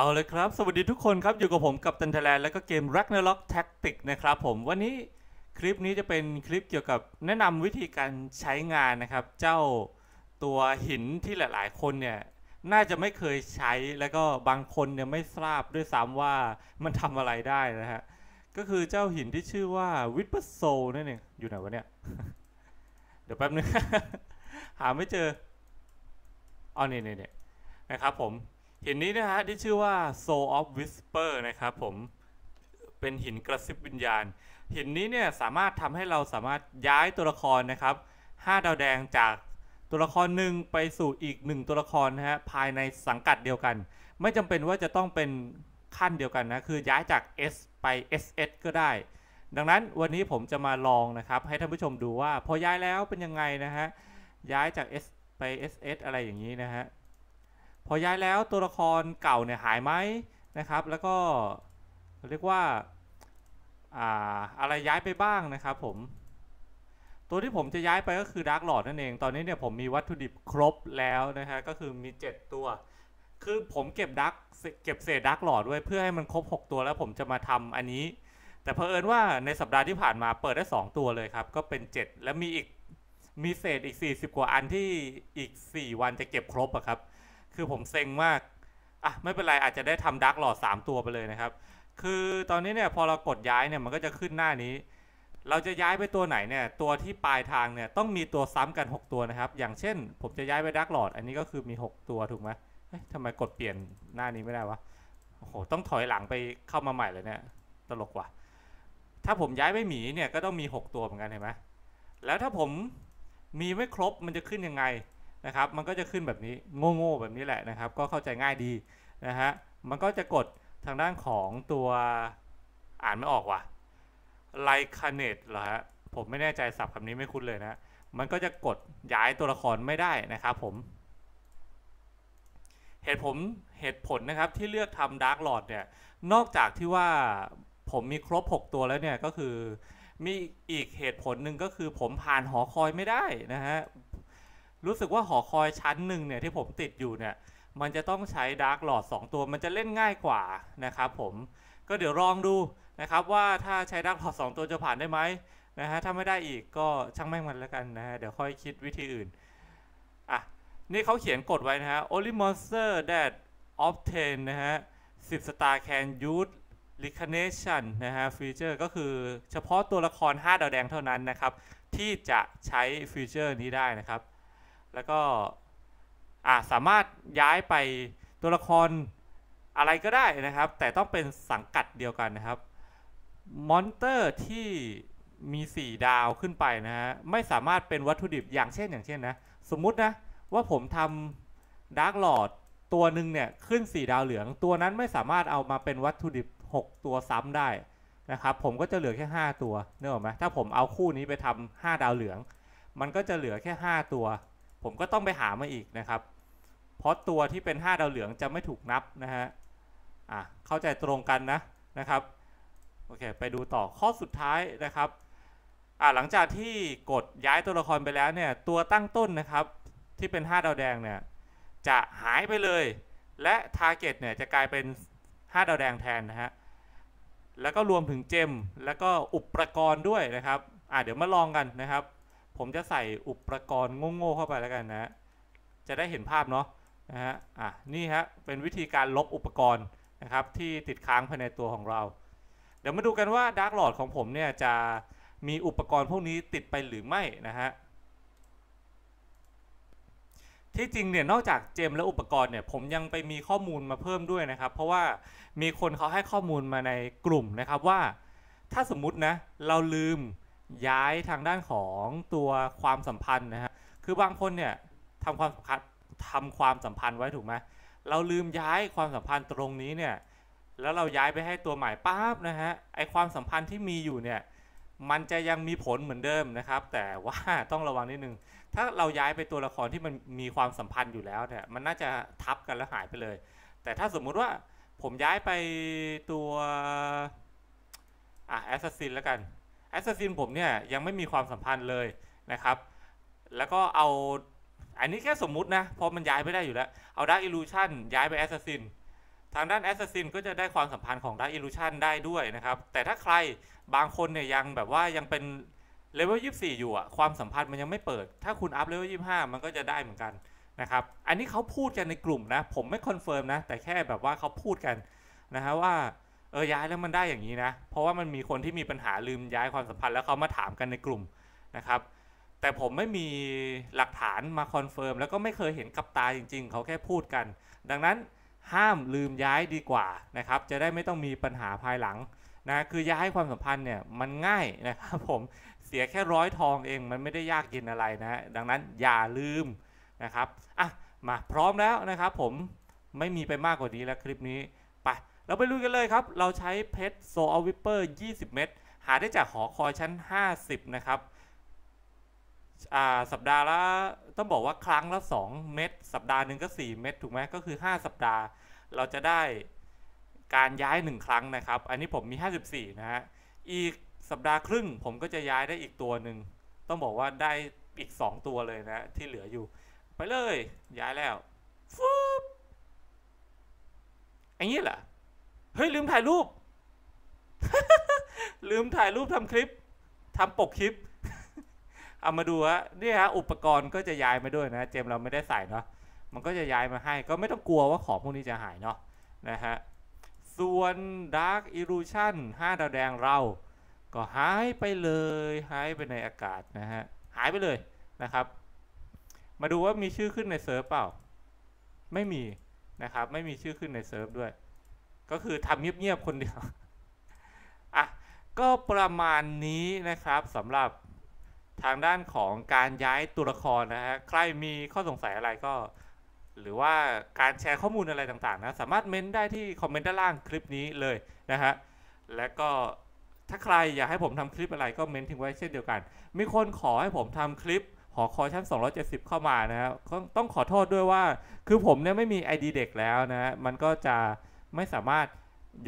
เอาเลยครับสวัสดีทุกคนครับอยู่กับผมกับตันทแลนและก็เกม Ragnarok Tactic นะครับผมวันนี้คลิปนี้จะเป็นคลิปเกี่ยวกับแนะนำวิธีการใช้งานนะครับเจ้าตัวหินที่หลายๆ คนเนี่ยน่าจะไม่เคยใช้แล้วก็บางคนเนี่ยไม่ทราบด้วยซ้ำว่ามันทำอะไรได้นะฮะก็คือเจ้าหินที่ชื่อว่าวิเปอร์โซนั่นเองอยู่ไหนวะเนี่ยเดี๋ยวแป๊บนึงหาไม่เจออ๋อเนี่ยเนี่ยนะครับผมหินนี้นะฮะที่ชื่อว่า Soul of Whisper นะครับ ผม เป็นหินกระซิบวิญญาณ หินนี้เนี่ยสามารถทำให้เราสามารถย้ายตัวละครนะครับ 5 ดาวแดงจากตัวละครหนึ่งไปสู่อีกหนึ่งตัวละครนะฮะภายในสังกัดเดียวกัน ไม่จำเป็นว่าจะต้องเป็นขั้นเดียวกันนะ คือย้ายจาก S ไป SS ก็ได้ ดังนั้นวันนี้ผมจะมาลองนะครับ ให้ท่านผู้ชมดูว่าพอย้ายแล้วเป็นยังไงนะฮะย้ายจาก S ไป SS อะไรอย่างนี้นะฮะพอ ย้าย แล้วตัว ละครเก่าเนี่ยหายไหมนะครับ แล้วก็เรียกว่าอะไรย้ายไปบ้างนะครับ ผม ตัวที่ผมจะย้ายไปก็คือดาร์กหลอดนั่นเอง ตอนนี้เนี่ยผมมีวัตถุดิบครบแล้วนะฮะ ก็คือมี 7 ตัว คือผมเก็บดักเก็บเศษดักหลอดไว้ เพื่อให้มันครบ 6 ตัว แล้วผมจะมา ทำ อันนี้ แต่เผอิญว่าในสัปดาห์ที่ผ่านมาเปิดได้ 2 ตัวเลยครับ ก็เป็น 7 และมีอีกมีเศษอีก 40 กว่าอันที่อีก 4 วันจะเก็บครบอะครับคือ ผม เซ็งมาก อ่ะไม่เป็นไรอาจจะได้ทำดักหลอด3 ตัวไปเลยนะครับ คือตอนนี้เนี่ยพอเรากดย้ายเนี่ยมันก็จะขึ้นหน้านี้ เราจะย้ายไปตัวไหนเนี่ยตัวที่ปลายทางเนี่ยต้องมีตัวซ้ำกัน 6 ตัว นะ ครับ อย่างเช่นผมจะย้ายไปดักหลอดอันนี้ก็คือมี 6 ตัวถูกไหมเฮ้ยทำไมกดเปลี่ยนหน้านี้ไม่ได้วะ โอ้โหต้องถอยหลังไปเข้ามาใหม่เลยเนี่ยตลกว่ะถ้าผมย้ายไปหมีเนี่ยก็ต้องมี 6 ตัวเหมือนกันเห็นไหมแล้วถ้าผมมีไม่ครบมันจะขึ้นยังไงนะครับ มันก็จะขึ้นแบบนี้ โง่ๆแบบนี้แหละนะครับ ก็เข้าใจง่ายดีนะฮะ มันก็จะกดทางด้านของตัวอ่านไม่ออกว่ะไลคาเนตเหรอฮะผมไม่แน่ใจศัพท์คำนี้ไม่คุ้นเลยนะ มันก็จะกดย้ายตัวละครไม่ได้นะครับผม เหตุผมเหตุผลนะครับที่เลือกทำดาร์กหลอดเนี่ย นอกจากที่ว่าผมมีครบ 6 ตัวแล้วเนี่ย ก็คือมีอีกเหตุผลหนึ่งก็คือผมผ่านหอคอยไม่ได้นะฮะรู้สึกว่าหอคอยชั้นหนึ่งเนี่ยที่ผมติดอยู่เนี่ย มันจะต้องใช้ดาร์กหลอด2ตัวมันจะเล่นง่ายกว่านะครับผมก็เดี๋ยวลองดูนะครับว่าถ้าใช้ดาร์กหลอด2ตัวจะผ่านได้ไหมนะฮะถ้าไม่ได้อีกก็ช่างแม่งมันแล้วกันนะฮะเดี๋ยวค่อยคิดวิธีอื่นอ่ะนี่เขาเขียนกฎไว้นะฮะ only monster that obtain นะฮะ10 star can use recognition นะฮะฟีเจอร์ก็คือเฉพาะตัวละคร 5ดาวแดงเท่านั้นนะครับที่จะใช้ฟีเจอร์นี้ได้นะครับแล้วก็อ่าสามารถย้ายไปตัวละครอะไรก็ได้นะครับ แต่ต้องเป็นสังกัดเดียวกันนะครับ มอนเตอร์ที่มี 4 ดาวขึ้นไปนะฮะไม่สามารถเป็นวัตถุดิบอย่างเช่นอย่างเช่นนะสมมุตินะว่าผมทำดาร์กหลอดตัวหนึ่งเนี่ย ขึ้น 4 ดาวเหลืองตัวนั้นไม่สามารถเอามาเป็นวัตถุดิบ 6 ตัวซ้ำได้นะครับผมก็จะเหลือแค่ 5 ตัวเนอะไหมถ้าผมเอาคู่นี้ไปทำ5ดาวเหลือง มันก็จะเหลือแค่ 5 ตัวผมก็ต้องไปหามาอีกนะครับ เพราะตัวที่เป็น 5 ดาวเหลืองจะไม่ถูกนับนะฮะอ่ะเข้าใจตรงกันนะ นะครับ โอเค ไปดูต่อข้อสุดท้ายนะครับอ่ะหลังจากที่กดย้ายตัวละครไปแล้วเนี่ย ตัวตั้งต้นนะครับ ที่เป็น 5 ดาวแดงเนี่ย จะหายไปเลย และทร์เก็ตเนี่ยจะกลายเป็น 5 ดาวแดงแทนนะฮะ แล้วก็รวมถึงเจมแล้วก็อุปกรณ์ด้วยนะครับ อ่ะเดี๋ยวมาลองกันนะครับผม จะใส่อุปกรณ์โง่ๆเข้าไปแล้วกัน นะ จะได้เห็นภาพ เนาะนะฮะ อ่ะนี่ ฮะ เป็นวิธีการลบอุปกรณ์ นะครับ ที่ติดค้างภายในตัวของเรา เดี๋ยวมาดูกันว่า Dark Lord ของผม เนี่ย จะมีอุปกรณ์พวกนี้ติดไปหรือไม่ นะ ฮะ ที่ จริง เนี่ย นอกจากเจมและอุปกรณ์เนี่ยผมยังไปมีข้อมูลมาเพิ่มด้วยนะครับ เพราะว่ามีคนเขาให้ข้อมูลมาในกลุ่มนะครับว่าถ้าสมมตินะเราลืมย้ายทางด้านของตัวความสัมพันธ์นะฮะคือบางคนเนี่ยทำความทำความสัมพันธ์ไว้ถูกไหมเราลืมย้ายความสัมพันธ์ตรงนี้เนี่ย แล้วเราย้ายไปให้ตัวใหม่ปั๊บนะฮะ ไอความสัมพันธ์ที่มีอยู่เนี่ย มันจะยังมีผลเหมือนเดิมนะครับ แต่ว่าต้องระวังนิดนึง ถ้าเราย้ายไปตัวละครที่มันมีความสัมพันธ์อยู่แล้วเนี่ย มันน่าจะทับกันแล้วหายไปเลย แต่ถ้าสมมุติว่า ผมย้ายไปตัวอ่ะแอสซัสซินแล้วกันแอสซัสซินผมเนี่ยยังไม่มีความสัมพันธ์เลยนะครับ แล้วก็เอาอันนี้แค่สมมุตินะเพราะมันย้ายไม่ได้อยู่แล้ว เอาดักอิลูชันย้ายไปแอสซัสซินทางด้านแอสซัสซินก็จะได้ความสัมพันธ์ของดักอิลูชันได้ด้วยนะครับ แต่ถ้าใครบางคนเนี่ยยังแบบว่ายังเป็นเลเวลยี่สี่อยู่อะความสัมพันธ์มันยังไม่เปิด ถ้าคุณอัพเลเวลยี่ห้ามันก็จะได้เหมือนกันนะครับ อันนี้เขาพูดกันในกลุ่มนะ ผมไม่คอนเฟิร์มนะแต่แค่แบบว่าเขาพูดกันนะฮะว่าเออย้ายแล้วมันได้อย่างนี้นะเพราะว่ามันมีคนที่มีปัญหาลืมย้ายความสัมพันธ์แล้วเขามาถามกันในกลุ่มนะครับ แต่ผมไม่มีหลักฐานมาคอนเฟิร์มแล้วก็ไม่เคยเห็นกับตาจริงๆ เขาแค่พูดกัน ดังนั้นห้ามลืมย้ายดีกว่านะครับจะได้ไม่ต้องมีปัญหาภายหลังนะคือย้ายความสัมพันธ์เนี่ยมันง่ายนะครับผมเสียแค่ร้อยทองเอง มันไม่ได้ยากเย็นอะไรนะดังนั้นอย่าลืมนะครับอ่ะมาพร้อมแล้วนะครับผมไม่มีไปมากกว่านี้แล้วคลิปนี้ไปเราไปลุยกันเลยครับ เราใช้เพชรโซอลวิปเปอร์20 เม็ด หาได้จากหอคอยชั้น 50 นะครับสัปดาห์ละต้องบอกว่าครั้งละ2เม็ด สัปดาห์หนึ่งก็ 4 เม็ดถูกไหมก็คือ 5 สัปดาห์ เราจะได้การย้าย 1 ครั้งนะครับ อันนี้ผมมี 54นะฮะ อีกสัปดาห์ครึ่งผมก็จะย้ายได้อีกตัวหนึ่ง ต้องบอกว่าได้อีก 2 ตัวเลยนะที่เหลืออยู่ ไปเลยย้ายแล้วฟุ๊บอันนี้แหละเฮ้ยลืมถ่ายรูปลืมถ่ายรูปทำคลิป ทำปกคลิปเอามาดูฮะนี่ฮะอุปกรณ์ก็จะย้ายมาด้วยนะ เจมเราไม่ได้ใส่เนาะมันก็จะย้ายมาให้ก็ไม่ต้องกลัวว่าของพวกนี้จะหายเนาะนะฮะส่วน Dark Illusion 5ดาวแดงเราก็หายไปเลยหายไปในอากาศนะฮะหายไปเลยนะครับ มาดูว่ามีชื่อขึ้นในเซิร์ฟเปล่า ไม่มีนะครับ ไม่มีชื่อขึ้นในเซิร์ฟด้วยก็คือทำเงียบๆคนเดียว อ่ะ ก็ประมาณนี้นะครับสำหรับทางด้านของการย้ายตัวละครนะฮะ ใครมีข้อสงสัยอะไรก็ หรือว่าการแชร์ข้อมูลอะไรต่างๆนะ สามารถเม้นได้ที่คอมเมนต์ด้านล่างคลิปนี้เลยนะฮะ และก็ถ้าใครอยากให้ผมทำคลิปอะไรก็เม้นทิ้งไว้เช่นเดียวกัน มีคนขอให้ผมทำคลิป หอคอยชั้น 270 เข้ามานะครับต้องขอโทษด้วยว่า คือผมเนี่ยไม่มี ID เด็กแล้วนะมันก็จะไม่สามารถ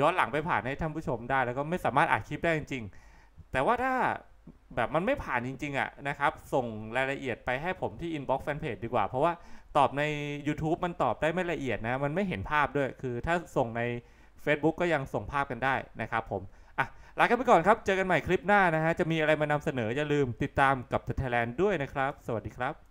ย้อนหลังไปผ่านให้ท่านผู้ชมได้ แล้วก็ไม่สามารถอัดคลิปได้จริง ๆ แต่ว่าถ้าแบบมันไม่ผ่านจริง ๆอะนะครับ ส่งรายละเอียดไปให้ผมที่ inbox fanpage ดีกว่า เพราะว่าตอบใน YouTube มันตอบได้ไม่ละเอียดนะ มันไม่เห็นภาพด้วย คือถ้าส่งใน Facebook ก็ยังส่งภาพกันได้นะครับผม อ่ะ ลากันไปก่อนครับ เจอกันใหม่คลิปหน้านะฮะ จะมีอะไรมานำเสนออย่าลืมติดตามกับ The Thailand ด้วยนะครับ สวัสดีครับ